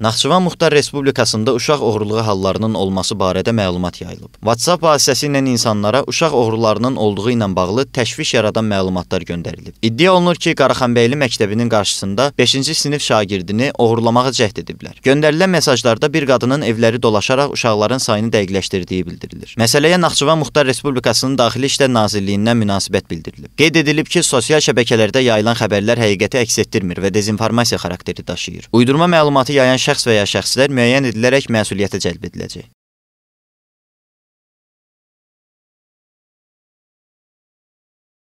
Naxçıvan Muxtar Respublikasında uşaq oğurluğu hallarının olması barədə məlumat yayılıb. WhatsApp vasitəsilə insanlara uşaq oğrularının olduğu ilə bağlı təşviş yaradan məlumatlar göndərilib. İddia olunur ki, Qaraxanbəyli məktəbinin qarşısında 5-ci sinif şagirdini oğurlamağa cəhd ediblər. Göndərilən mesajlarda bir qadının evləri dolaşaraq uşaqların sayını dəqiqləşdirdiyi bildirilir. Məsələyə Naxçıvan Muxtar Respublikasının Daxili İşlər Nazirliyindən münasibət bildirilib. Qeyd edilib ki, sosial şəbəkələrdə yayılan xəbərlər həqiqəti əks etdirmir və dezinformasiya xarakteri daşıyır. Uydurma məlumatı yayan şəxs və ya şəxslər müəyyən edilərək məsuliyyətə cəlb ediləcək.